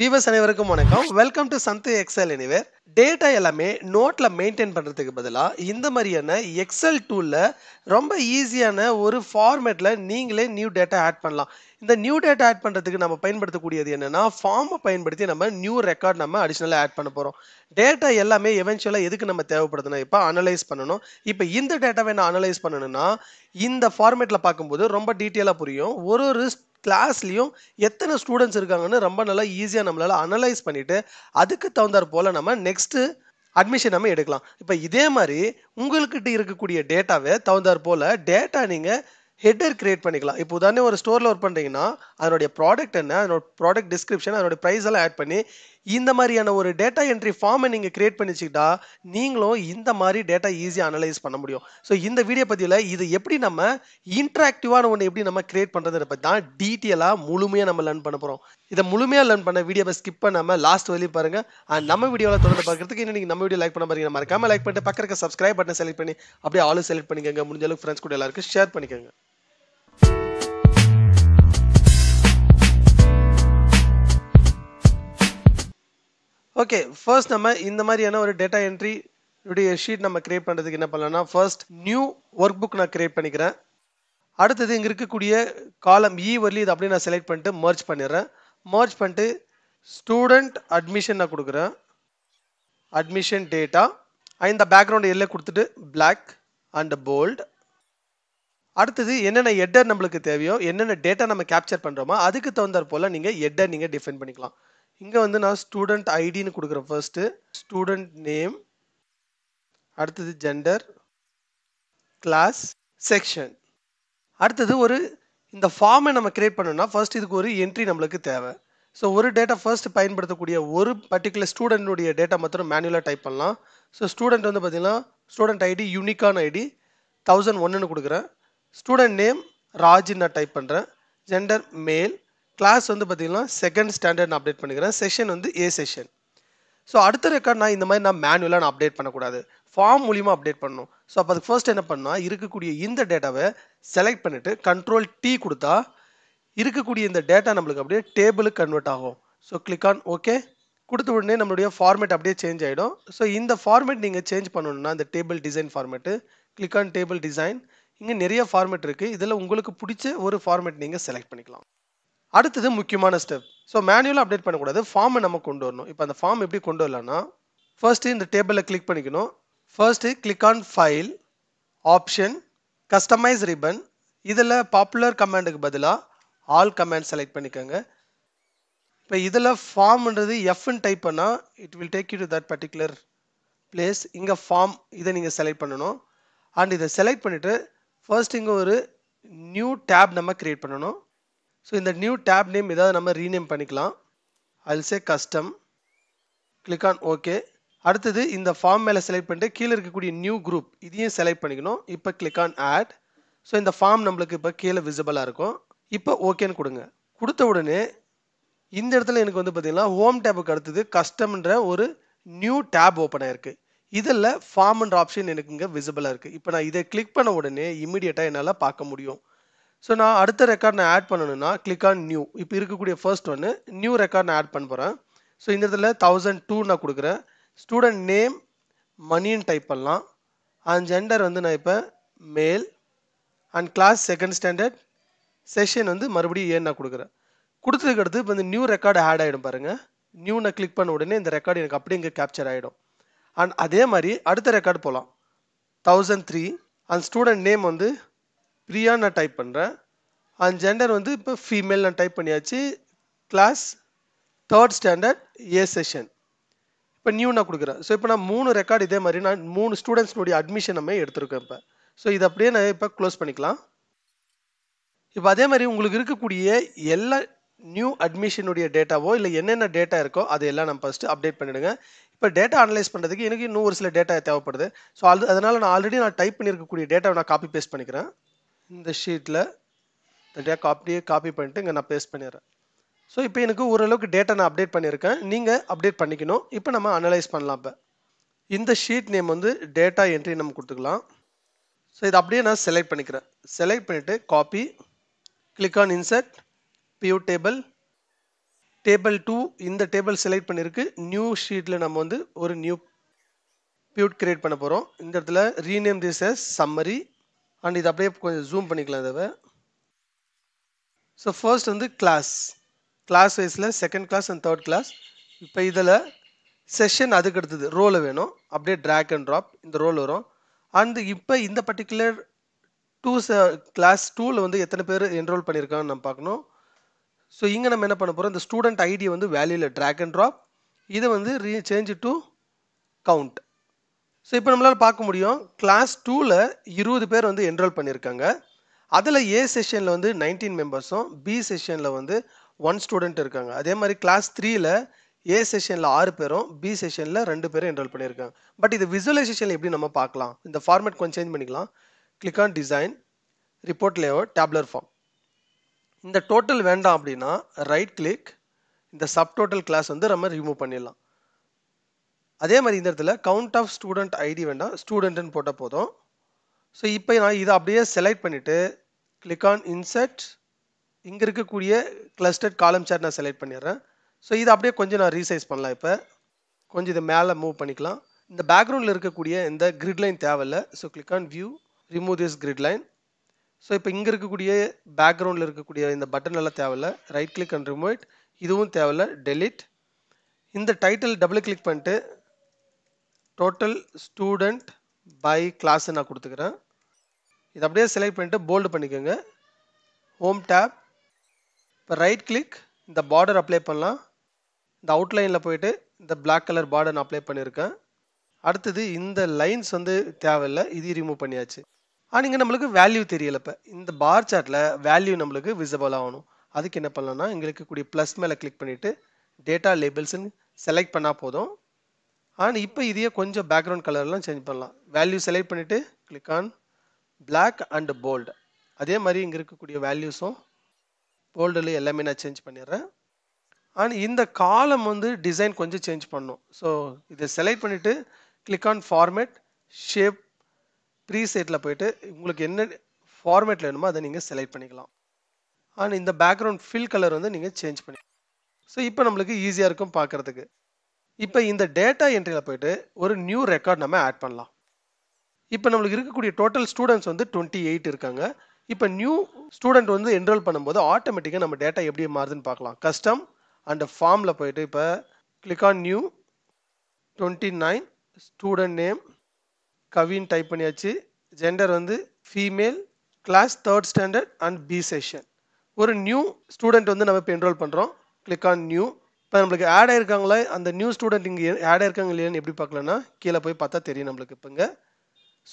viewers அனைவருக்கும் வணக்கம் welcome to Sandhu Excel anywhere data எல்லாமே நோட்டில் மெயின்டைன் பண்ணுறதுக்கு பதிலாக இந்த மாதிரியான எக்ஸல் டூலில் ரொம்ப ஈஸியான ஒரு ஃபார்மேட்டில் நீங்களே நியூ டேட்டா ஆட் பண்ணலாம் இந்த நியூ டேட்டா ஆட் பண்ணுறதுக்கு நம்ம பயன்படுத்தக்கூடியது என்னென்னா ஃபார்மை பயன்படுத்தி நம்ம நியூ ரெக்கார்ட் நம்ம அடிஷ்னலாக ஆட் பண்ண போகிறோம் டேட்டா எல்லாமே எவென்ச்சுவலாக எதுக்கு நம்ம தேவைப்படுதுன்னா இப்போ அனலைஸ் பண்ணணும் இப்போ இந்த டேட்டாவை நான் அனலைஸ் பண்ணணும்னா இந்த ஃபார்மேட்டில் பார்க்கும்போது ரொம்ப டீட்டெயிலாக புரியும் ஒரு ஒரு கிளாஸ்லேயும் எத்தனை ஸ்டூடெண்ட்ஸ் இருக்காங்கன்னு ரொம்ப நல்லா ஈஸியாக நம்மளால் அனலைஸ் பண்ணிவிட்டு அதுக்கு தகுந்தாற் போல் நம்ம நெக்ஸ்ட்டு அட்மிஷன் நம்ம எடுக்கலாம் இப்போ இதே மாதிரி உங்கள்கிட்ட இருக்கக்கூடிய டேட்டாவை தகுந்தாற் போல் டேட்டா நீங்கள் ஹெட்டர் கிரியேட் பண்ணிக்கலாம் இப்போ உதாரணம் ஒரு ஸ்டோரில் ஒர்க் பண்ணுறீங்கன்னா அதனுடைய ப்ராடக்ட் என்ன அதனோட ப்ராடக்ட் டிஸ்கிரிப்ஷன் அதனோட ப்ரைஸ் எல்லாம் ஆட் பண்ணி இந்த மாதிரியான ஒரு டேட்டா என்ட்ரி ஃபார்மை நீங்கள் கிரியேட் பண்ணிச்சுக்கிட்டா நீங்களும் இந்த மாதிரி டேட்டா ஈஸியாக அனலைஸ் பண்ண முடியும் ஸோ இந்த வீடியோ பதிவில் இது எப்படி நம்ம இன்ட்ராக்டிவான ஒன்று எப்படி நம்ம கிரியேட் பண்ணுறதை பற்றி தான் டீட்டெயிலாக முழுமையாக நம்ம லேர்ன் பண்ண போகிறோம் இதை முழுமையாக லேர்ன் பண்ண வீடியோவை ஸ்கிப் பண்ணாமல் லாஸ்ட் வரையும் பாருங்கள் அண்ட் நம்ம வீடியோவில் தொடர்ந்து பார்க்குறதுக்கு இன்னும் நீங்கள் நம்ம வீடியோ லைக் பண்ண பாருங்க மறக்காமல் லைக் பண்ணிட்டு பக்கத்துக்கு சப்ஸ்கிரைப் பட்டன் செலக்ட் பண்ணி அப்படியே ஆளும் செலக்ட் பண்ணிக்கோங்க முடிஞ்சளவுக்கு ஃப்ரெண்ட்ஸ் கூட எல்லாருக்கும் ஷேர் பண்ணிக்கோங்க ஓகே ஃபர்ஸ்ட் நம்ம இந்த மாதிரியான ஒரு டேட்டா என்ட்ரி உடைய ஷீட் நம்ம கிரியேட் பண்ணுறதுக்கு என்ன பண்ணலாம்னா ஃபர்ஸ்ட் நியூ ஒர்க் புக் நான் கிரியேட் பண்ணிக்கிறேன் அடுத்தது இங்கே இருக்கக்கூடிய காலம் இ e வரலி இது அப்படியே நான் செலக்ட் பண்ணிட்டு மர்ச் பண்ணிடுறேன் மர்ச் பண்ணிட்டு ஸ்டூடெண்ட் அட்மிஷன் நான் கொடுக்குறேன் அட்மிஷன் டேட்டா இந்த பேக்ரவுண்ட் எல்லாம் கொடுத்துட்டு பிளாக் அண்ட் போல்ட் அடுத்தது என்னென்ன ஹெட்டர் நம்மளுக்கு தேவையோ என்னென்ன டேட்டா நம்ம கேப்சர் பண்ணுறோமோ அதுக்கு தகுந்த போல் நீங்கள் ஹெட்டர் நீங்கள் டிஃபைன் பண்ணிக்கலாம் இங்கே வந்து நான் ஸ்டூடெண்ட் ஐடின்னு கொடுக்குறேன் ஃபர்ஸ்ட்டு ஸ்டூடெண்ட் நேம் அடுத்தது ஜெண்டர் கிளாஸ் செக்ஷன் அடுத்தது ஒரு இந்த ஃபார்மை நம்ம கிரியேட் பண்ணணும்னா ஃபர்ஸ்ட் இதுக்கு ஒரு என்ட்ரி நம்மளுக்கு தேவை ஸோ ஒரு டேட்டா ஃபர்ஸ்ட் பயன்படுத்தக்கூடிய ஒரு பர்டிகுலர் ஸ்டூடெண்ட்டுடைய டேட்டா மாத்திரம் மேனுவலாக டைப் பண்ணலாம் ஸோ ஸ்டூடெண்ட் வந்து பார்த்திங்கன்னா ஸ்டூடெண்ட் ஐடி யூனிக்கான ஐடி தௌசண்ட் ஒன்றுன்னு கொடுக்குறேன் ஸ்டூடெண்ட் நேம் ராஜ்னு நான் டைப் பண்ணுறேன் ஜெண்டர் மேல் கிளாஸ் வந்து பார்த்திங்கன்னா செகண்ட் ஸ்டாண்டர்ட் நான் அப்டேட் பண்ணிக்கிறேன் செஷன் வந்து ஏ செஷன் ஸோ அடுத்த ரெக்கார்ட் நான் இந்த மாதிரி நான் மேனுவலாக நான் அப்டேட் பண்ணக்கூடாது ஃபார்ம் மூலிமா அப்டேட் பண்ணணும் ஸோ அப்போ அதுக்கு ஃபர்ஸ்ட் என்ன பண்ணால் இருக்கக்கூடிய இந்த டேட்டாவை செலக்ட் பண்ணிவிட்டு கண்ட்ரோல் டி கொடுத்தா இருக்கக்கூடிய இந்த டேட்டா நம்மளுக்கு அப்படியே டேபிளுக்கு கன்வெர்ட் ஆகும் ஸோ கிளிக் ஆன் ஓகே கொடுத்த உடனே நம்மளுடைய ஃபார்மேட் அப்படியே சேஞ்ச் ஆகிடும் ஸோ இந்த ஃபார்மேட் நீங்கள் சேஞ்ச் பண்ணணும்னா இந்த table design format click on table design இங்கே நிறைய ஃபார்மேட் இருக்குது இதில் உங்களுக்கு பிடிச்ச ஒரு ஃபார்மேட் நீங்கள் செலக்ட் பண்ணிக்கலாம் அடுத்தது முக்கியமான ஸ்டெப் ஸோ மேனுவலாக அப்டேட் பண்ணக்கூடாது ஃபார்மை நம்ம கொண்டு வரணும் இப்போ அந்த ஃபார்ம் எப்படி கொண்டு வரலாம்னா ஃபர்ஸ்ட்டு இந்த டேபிளில் கிளிக் பண்ணிக்கணும் first click on file option customise ribbon இதில் பாப்புலர் கமாண்டுக்கு பதிலாக ஆல் கமாண்ட் செலக்ட் பண்ணிக்கோங்க இப்போ இதில் ஃபார்ம்ன்றது எஃப்னு டைப் பண்ணால் it will take you to that particular place இங்கே ஃபார்ம் இதை நீங்கள் செலக்ட் பண்ணணும் அண்ட் இதை செலக்ட் பண்ணிவிட்டு ஃபர்ஸ்ட் இங்கே ஒரு நியூ டேப் நம்ம க்ரியேட் பண்ணணும் ஸோ இந்த நியூ டேப் நேம் ஏதாவது நம்ம ரீநேம் பண்ணிக்கலாம் I'll say custom click on okay அடுத்தது இந்த ஃபார்ம் மேலே செலக்ட் பண்ணிட்டு கீழே இருக்கக்கூடிய நியூ குரூப் இதையும் செலக்ட் பண்ணிக்கணும் இப்போ கிளிக் ஆன் ஆட் ஸோ இந்த ஃபார்ம் நம்மளுக்கு இப்போ கீழே விசிபிளாக இருக்கும் இப்போ ஓகேன்னு கொடுங்க கொடுத்த உடனே இந்த இடத்துல எனக்கு வந்து பார்த்தீங்கன்னா ஹோம் டேபுக்கு அடுத்தது கஸ்டம்ன்ற ஒரு நியூ டேப் ஓப்பன் ஆயிருக்கு இதில் ஃபார்ம்ன்ற ஆப்ஷன் எனக்கு இங்கே விசிபிளாக இருக்குது இப்போ நான் இதை கிளிக் பண்ண உடனே இமீடியட்டாக என்னால் பார்க்க முடியும் ஸோ நான் அடுத்த ரெக்கார்ட் நான் ஆட் பண்ணணும்னா கிளிக் ஆன் நியூ இப்போ இருக்கக்கூடிய ஃபர்ஸ்ட் ஒன்று நியூ ரெக்கார்ட் நான் ஆட் பண்ண போகிறேன் ஸோ இந்த இடத்துல தௌசண்ட் டூ நான் கொடுக்குறேன் ஸ்டூடெண்ட் நேம் மணின்னு டைப் பண்ணலாம் அண்ட் ஜெண்டர் வந்து நான் இப்போ male and class second standard section வந்து மறுபடியும் ஏன் நான் கொடுக்குறேன் கொடுத்துருக்கிறது இப்போ இந்த நியூ ரெக்கார்டு ஆட் ஆகிடும் பாருங்கள் நியூ நான் கிளிக் பண்ண உடனே இந்த ரெக்கார்டு எனக்கு அப்படியே இங்கே கேப்சர் ஆகிடும் அண்ட் அதே மாதிரி அடுத்த ரெக்கார்டு போகலாம் thousand three and student name வந்து பிரியா நான் டைப் பண்ணுறேன் அந்த ஜெண்டர் வந்து இப்போ ஃபீமேல் நான் டைப் பண்ணியாச்சு class third standard A section இப்போ நியூ நான் கொடுக்குறேன் ஸோ இப்போ நான் மூணு ரெக்கார்டு இதே மாதிரி நான் மூணு ஸ்டூடெண்ட்ஸ்னுடைய அட்மிஷன் நம்ம எடுத்திருக்கேன் இப்போ ஸோ இது அப்படியே நான் இப்போ க்ளோஸ் பண்ணிக்கலாம் இப்போ அதே மாதிரி உங்களுக்கு இருக்கக்கூடிய எல்லா நியூ அட்மிஷனுடைய டேட்டாவோ இல்லை என்னென்ன டேட்டா இருக்கோ அதையெல்லாம் நம்ம ஃபஸ்ட்டு அப்டேட் பண்ணிவிடுங்க இப்போ டேட்டா அனலைஸ் பண்ணுறதுக்கு எனக்கு இன்னும் ஒரு சில டேட்டா தேவைப்படுது ஸோ அது அதனால் நான் ஆல்ரெடி நான் டைப் பண்ணியிருக்கக்கூடிய டேட்டாவை நான் காப்பி பேஸ்ட் பண்ணிக்கிறேன் இந்த ஷீட்டில் ரெடியாக காப்பியே காப்பி பண்ணிட்டு இங்கே நான் பேஸ்ட் பண்ணிடுறேன் ஸோ இப்போ எனக்கு ஓரளவுக்கு டேட்டா நான் அப்டேட் பண்ணியிருக்கேன் நீங்கள் அப்டேட் பண்ணிக்கணும் இப்போ நம்ம அனலைஸ் பண்ணலாம் இப்போ இந்த ஷீட் நேம் வந்து டேட்டா என்ட்ரி நம்ம கொடுத்துக்கலாம் ஸோ இதை அப்படியே நான் செலக்ட் பண்ணிக்கிறேன் செலக்ட் பண்ணிவிட்டு copy click on insert pivot table table two இந்த டேபிள் செலக்ட் பண்ணியிருக்கு நியூ ஷீட்டில் நம்ம வந்து ஒரு நியூ பியூட் கிரியேட் பண்ண போகிறோம் இந்த இடத்துல rename this as summary and இது அப்படியே கொஞ்சம் ஜூம் பண்ணிக்கலாம் இதை ஸோ ஃபர்ஸ்ட் வந்து கிளாஸ் கிளாஸ் வைஸில் second class and third class இப்போ இதில் செஷன் அதுக்கு அடுத்தது ரோலை வேணும் அப்படியே ட்ராக் அண்ட் ட்ராப் இந்த ரோல் வரும் அண்ட் இப்போ இந்த பர்டிகுலர் டூ ச கிளாஸ் டூவில் வந்து எத்தனை பேர் என்ரோல் பண்ணியிருக்காங்கன்னு நம்ம பார்க்கணும் ஸோ இங்கே நம்ம என்ன பண்ண போகிறோம் இந்த ஸ்டூடெண்ட் ஐடி வந்து வேல்யூவில் ட்ராக் அண்ட் ட்ராப் இதை வந்து ரீ சேஞ்ச் டு கவுண்ட் ஸோ இப்போ நம்மளால் பார்க்க முடியும் கிளாஸ் டூவில் இருபது பேர் வந்து என்ரோல் பண்ணியிருக்காங்க அதில் ஏ செஷனில் வந்து நைன்டீன் மெம்பர்ஸும் பி செஷனில் வந்து ஒன் ஸ்டூடெண்ட் இருக்காங்க அதே மாதிரி கிளாஸ் த்ரீயில் ஏ செஷனில் ஆறு பேரும் பி செஷனில் ரெண்டு பேரும் என்ரோல் பண்ணியிருக்காங்க பட் இது விசுவலைசேஷனில் எப்படி நம்ம பார்க்கலாம் இந்த ஃபார்மேட் கொஞ்சம் சேஞ்ச் பண்ணிக்கலாம் click on design report layout tabular form இந்த டோட்டல் வேண்டாம் அப்படின்னா ரைட் கிளிக் இந்த சப் டோட்டல் கிளாஸ் வந்து நம்ம ரிமூவ் பண்ணிடலாம் அதே மாதிரி இந்த இடத்துல கவுண்ட் ஆஃப் ஸ்டூடெண்ட் ஐடி வேண்டாம் ஸ்டூடெண்ட்டுன்னு போட்டால் போதும் ஸோ இப்போ நான் இதை அப்படியே செலக்ட் பண்ணிவிட்டு கிளிக் ஆன் இன்சர்ட் இங்கே இருக்கக்கூடிய கிளஸ்டர்ட் காலம் சார் நான் செலக்ட் பண்ணிடுறேன் ஸோ இதை அப்படியே கொஞ்சம் நான் ரீசைஸ் பண்ணலாம் இப்போ கொஞ்சம் இதை மேலே மூவ் பண்ணிக்கலாம் இந்த பேக்ரவுண்டில் இருக்கக்கூடிய இந்த கிரிட் லைன் தேவையில்லை so click on view remove this grid line so இப்போ இங்கே இருக்கக்கூடிய பேக்ரவுண்டில் இருக்கக்கூடிய இந்த பட்டன் எல்லாம் தேவையில்லை right click and remove it இதுவும் தேவையில்ல டெலிட் இந்த டைட்டில் டபுள் கிளிக் பண்ணிட்டு டோட்டல் ஸ்டூடெண்ட் பை கிளாஸு நான் கொடுத்துக்கிறேன் இதை அப்படியே செலக்ட் பண்ணிட்டு போல்டு பண்ணிக்கோங்க ஹோம் டேப் இப்போ ரைட் கிளிக் இந்த பார்டர் அப்ளை பண்ணலாம் இந்த அவுட்லைனில் போயிட்டு இந்த பிளாக் கலர் பார்டர் நான் அப்ளை பண்ணியிருக்கேன் அடுத்தது இந்த லைன்ஸ் வந்து தேவையில்லை இது ரிமூவ் பண்ணியாச்சு ஆனால் இங்கே நம்மளுக்கு வேல்யூ தெரியல இப்போ இந்த பார் சார்ட்டில் வேல்யூ நம்மளுக்கு விசிபிள் ஆகணும் அதுக்கு என்ன பண்ணலாம்னா எங்களுக்கு கூடிய ப்ளஸ் மேலே கிளிக் பண்ணிவிட்டு டேட்டா லேபிள்ஸ்ன்னு செலக்ட் பண்ணால் போதும் ஆனால் இப்போ இதையே கொஞ்சம் பேக்ரவுண்ட் கலர்லாம் சேஞ்ச் பண்ணலாம் வேல்யூ செலக்ட் பண்ணிவிட்டு click on black and bold அதே மாதிரி இங்கே இருக்கக்கூடிய வேல்யூஸும் போல்டில் எல்லாமே நான் சேஞ்ச் பண்ணிடுறேன் ஆனால் இந்த காலம் வந்து டிசைன் கொஞ்சம் சேஞ்ச் பண்ணும் ஸோ இதை செலக்ட் பண்ணிவிட்டு click on format shape pre ப்ரீசெட்டில் போயிட்டு உங்களுக்கு என்ன ஃபார்மேட்டில் வேணுமோ அதை நீங்கள் செலக்ட் பண்ணிக்கலாம் ஆனால் இந்த பேக்ரவுண்ட் ஃபில் கலர் வந்து நீங்கள் சேஞ்ச் பண்ணி ஸோ இப்போ நம்மளுக்கு ஈஸியாக இருக்கும் பார்க்குறதுக்கு இப்போ இந்த டேட்டா என்ட்ரியில் போயிட்டு ஒரு நியூ ரெக்கார்ட் நம்ம ஆட் பண்ணலாம் இப்போ நம்மளுக்கு இருக்கக்கூடிய டோட்டல் ஸ்டூடெண்ட்ஸ் வந்து டுவெண்ட்டி எயிட் இருக்காங்க இப்போ நியூ ஸ்டூடெண்ட் வந்து என்ரோல் பண்ணும்போது ஆட்டோமேட்டிக்காக நம்ம டேட்டா எப்படி மாறுதுன்னு பார்க்கலாம் கஸ்டம் அண்ட் ஃபார்மில் போயிட்டு இப்போ click on new twenty nine student name கவின்னு டைப் பண்ணியாச்சு ஜெண்டர் வந்து female class third standard and B section ஒரு நியூ ஸ்டூடெண்ட் வந்து நம்ம இப்போ என்ரோல் பண்ணுறோம் கிளிக் ஆன் நியூ இப்போ நம்மளுக்கு ஆட் ஆயிருக்காங்களா அந்த நியூ ஸ்டூடெண்ட் இங்கே ஆட் ஆயிருக்காங்க இல்லையான்னு எப்படி பார்க்கலன்னா கீழே போய் பார்த்தா தெரியும் நம்மளுக்கு இப்போ இங்கே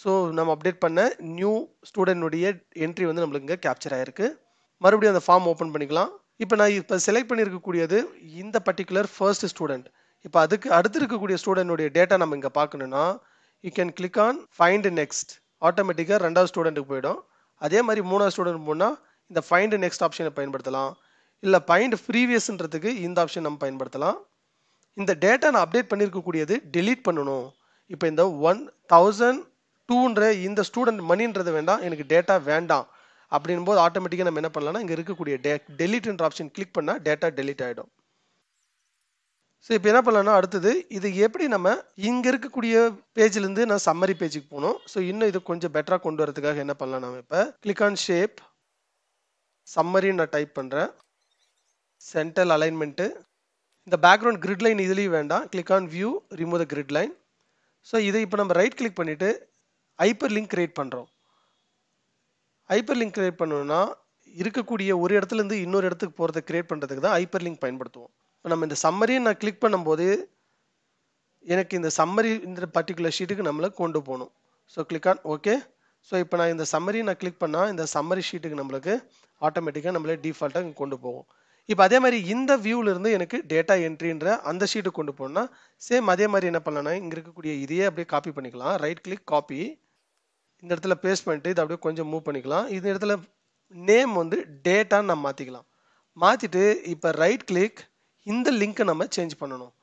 ஸோ நம்ம அப்டேட் பண்ண நியூ ஸ்டூடெண்ட்டுடைய என்ட்ரி வந்து நம்மளுக்கு இங்கே கேப்சர் ஆகிருக்கு மறுபடியும் அந்த ஃபார்ம் ஓப்பன் பண்ணிக்கலாம் இப்போ நான் இப்போ செலக்ட் பண்ணியிருக்கக்கூடியது இந்த பர்டிகுலர் ஃபர்ஸ்ட் ஸ்டூடெண்ட் இப்போ அதுக்கு அடுத்து இருக்கக்கூடிய ஸ்டூடெண்ட்டுடைய டேட்டா நம்ம இங்கே பார்க்கணுன்னா you can click on find next ஆட்டோமேட்டிக்காக ரெண்டாவது ஸ்டூடெண்ட்டுக்கு போயிடும் அதே மாதிரி மூணாவது ஸ்டூடெண்ட் போனால் இந்த ஃபைண்ட் நெக்ஸ்ட் ஆப்ஷனை பயன்படுத்தலாம் இல்லை பைண்ட் ப்ரீவியஸ்ன்றதுக்கு இந்த ஆப்ஷன் நம்ம பயன்படுத்தலாம் இந்த டேட்டா நான் அப்டேட் பண்ணியிருக்கக்கூடியது டெலீட் பண்ணணும் இப்போ இந்த ஒன் தௌசண்ட் டூன்ற இந்த ஸ்டூடெண்ட் மணின்றது வேண்டாம் எனக்கு டேட்டா வேண்டாம் அப்படின் போது ஆட்டோமேட்டிக்காக நம்ம என்ன பண்ணலாம்னா இங்கே இருக்கக்கூடிய டே என்ற ஆப்ஷன் கிளிக் பண்ணால் டேட்டா டெலிட் ஆகிடும் ஸோ இப்போ என்ன பண்ணலாம்னா அடுத்தது இது எப்படி நம்ம இங்கே இருக்கக்கூடிய பேஜ்லேருந்து நான் சம்மரி பேஜுக்கு போகணும் ஸோ இன்னும் இது கொஞ்சம் பெட்டராக கொண்டு வரதுக்காக என்ன பண்ணலாம் நம்ம இப்போ கிளிக் ஆன் ஷேப் சம்மரின்னு நான் டைப் பண்ணுறேன் சென்ட்ரல் அலைன்மெண்ட்டு இந்த பேக்ரவுண்ட் கிரிட் லைன் இதுலேயும் வேண்டாம் click on view remove the grid line so இதை இப்போ நம்ம ரைட் கிளிக் பண்ணிவிட்டு ஹைப்பர் லிங்க் க்ரியேட் பண்ணுறோம் ஹைப்பர் லிங்க் க்ரியேட் பண்ணணும்னா இருக்கக்கூடிய ஒரு இடத்துலேருந்து இன்னொரு இடத்துக்கு போகிறத க்ரியேட் பண்ணுறதுக்கு தான் ஹைப்பர் லிங்க் பயன்படுத்துவோம் இப்போ நம்ம இந்த சம்மரியை நான் கிளிக் பண்ணும்போது எனக்கு இந்த சம்மரி இந்த பர்டிகுலர் ஷீட்டுக்கு நம்மளை கொண்டு போகணும் so click on okay so இப்போ நான் இந்த சம்மரியை நான் கிளிக் பண்ணால் இந்த சம்மரி ஷீட்டுக்கு நம்மளுக்கு ஆட்டோமேட்டிக்காக நம்மளே டிஃபால்ட்டாக கொண்டு போவோம் இப்போ அதே மாதிரி இந்த வியூவிலிருந்து எனக்கு டேட்டா என்ட்ரின்ற அந்த ஷீட்டு கொண்டு போனால் சேம் அதே மாதிரி என்ன பண்ணலாம்னா இங்கே இருக்கக்கூடிய இதையே அப்படியே காப்பி பண்ணிக்கலாம் ரைட் கிளிக் காப்பி இந்த இடத்துல பேஸ்ட் பண்ணிட்டு இதை அப்படியே கொஞ்சம் மூவ் பண்ணிக்கலாம் இந்த இடத்துல நேம் வந்து டேட்டான்னு நம்ம மாற்றிக்கலாம் மாற்றிட்டு இப்போ ரைட் கிளிக் இந்த லிங்க்கை நம்ம சேஞ்ச் பண்ணணும்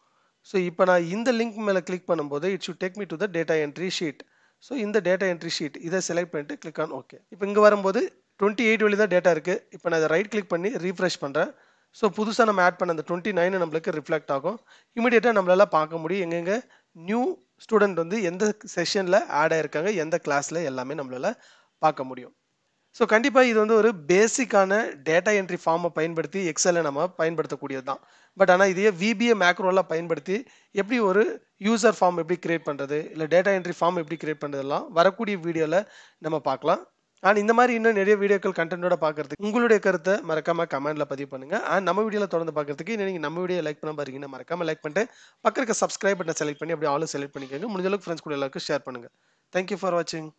ஸோ இப்போ நான் இந்த லிங்க் மேலே கிளிக் பண்ணும்போது it should take me to the data entry sheet so இந்த டேட்டா என்ட்ரி ஷீட் இதை செலக்ட் பண்ணிட்டு கிளிக் ஆன் ஓகே இப்போ இங்கே வரும்போது டுவெண்ட்டி எயிட் வழி தான் டேட்டா இருக்குது இப்போ நான் இதை ரைட் கிளிக் பண்ணி ரீஃப்ரெஷ் பண்ணுறேன் ஸோ புதுசாக நம்ம ஆட் பண்ண அந்த டுவெண்ட்டி நைனு நம்மளுக்கு ரிஃப்ளெக்ட் ஆகும் இமீடியட்டாக நம்மளால் பார்க்க முடியும் எங்கெங்கே நியூ ஸ்டூடெண்ட் வந்து எந்த செஷனில் ஆட் ஆகிருக்காங்க எந்த கிளாஸில் எல்லாமே நம்மளால் பார்க்க முடியும் ஸோ கண்டிப்பாக இது வந்து ஒரு பேசிக்கான டேட்டா என்ட்ரி ஃபார்மை பயன்படுத்தி எக்ஸலை நம்ம பயன்படுத்தக்கூடியது தான் பட் ஆனால் இதையே விபிஏ மேக்ரோலாம் பயன்படுத்தி எப்படி ஒரு யூசர் ஃபார்ம் எப்படி க்ரியேட் பண்ணுறது இல்லை டேட்டா என்ட்ரி ஃபார்ம் எப்படி கிரியேட் பண்ணுறதுலாம் வரக்கூடிய வீடியோவில் நம்ம பார்க்கலாம் அண்ட் இந்த மாதிரி இன்னும் நிறைய வீடியோக்கள் கண்டென்ட்டோட பார்க்கறதுக்கு உங்களுடைய கருத்தை மறக்காம கமெண்ட்ல பதிவு பண்ணுங்க அண்ட் நம்ம வீடியோல தொடர்ந்து பார்க்கறதுக்கு இன்னும் நீங்க நம்ம வீடியோ லைக் பண்ண பாருங்கன்னா மறக்காம லைக் பண்ணிட்டு பக்கத்துக்கு சப்ஸ்கிரைப் பண்ண செலக்ட் பண்ணி அப்படியே ஆளும் செலக்ட் பண்ணிக்கோங்க முடிஞ்ச அளவுக்கு ஃப்ரெண்ட்ஸ் கூட எல்லாருக்கும் ஷேர் பண்ணுங்க தேங்க்யூ ஃபார் வாட்சிங்